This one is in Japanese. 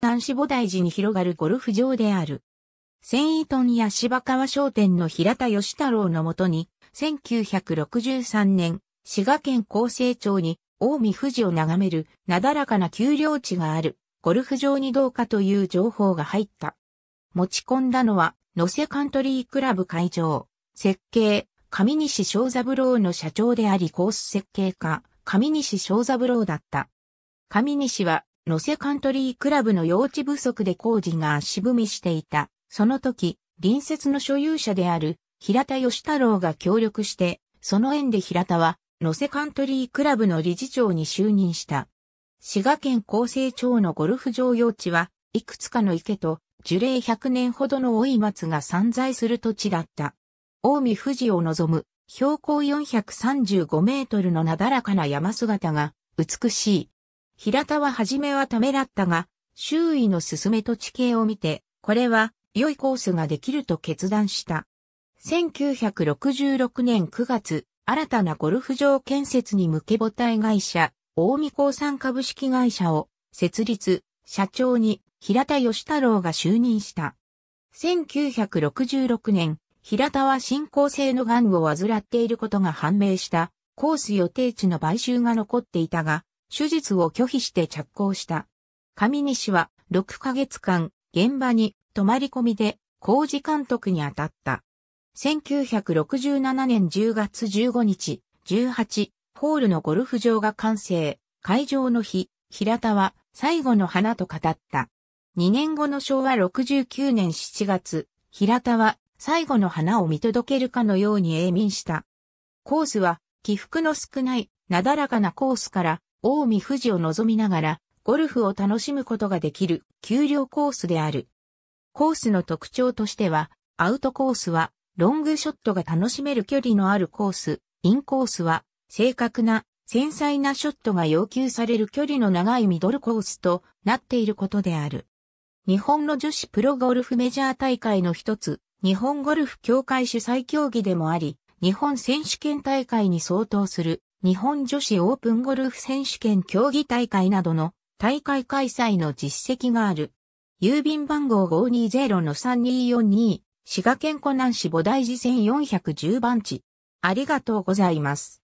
南四母大寺に広がるゴルフ場である。千維トンや芝川商店の平田義太郎のもとに、1963年、滋賀県厚生町に、近江富士を眺める、なだらかな丘陵地がある、ゴルフ場にどうかという情報が入った。持ち込んだのは、野瀬カントリークラブ会場、設計、上西正三郎の社長でありコース設計家、上西正三郎だった。上西はロセカントリークラブの用地不足で工事が足踏みしていた。その時、隣接の所有者である平田義太郎が協力して、その縁で平田は、ロセカントリークラブの理事長に就任した。滋賀県厚生町のゴルフ場用地は、いくつかの池と、樹齢100年ほどの老い松が散在する土地だった。近江富士を望む、標高435メートルのなだらかな山姿が、美しい。平田は初めはためらったが、周囲の進めと地形を見て、これは良いコースができると決断した。1966年9月、新たなゴルフ場建設に向け母体会社、大見興産株式会社を設立、社長に平田義太郎が就任した。1966年、平田は進行性の癌を患っていることが判明した、コース予定地の買収が残っていたが、手術を拒否して着工した。上西は6ヶ月間現場に泊まり込みで工事監督に当たった。1967年10月15日、18ホールのゴルフ場が完成、会場の日、平田は最後の花と語った。2年後の昭和69年7月、平田は最後の花を見届けるかのように永眠した。コースは起伏の少ないなだらかなコースから大見富士を望みながら、ゴルフを楽しむことができる、丘陵コースである。コースの特徴としては、アウトコースは、ロングショットが楽しめる距離のあるコース、インコースは、正確な、繊細なショットが要求される距離の長いミドルコースとなっていることである。日本の女子プロゴルフメジャー大会の一つ、日本ゴルフ協会主催競技でもあり、日本選手権大会に相当する日本女子オープンゴルフ選手権競技大会などの大会開催の実績がある。郵便番号520-3242、滋賀県湖南市菩提寺線410番地。ありがとうございます。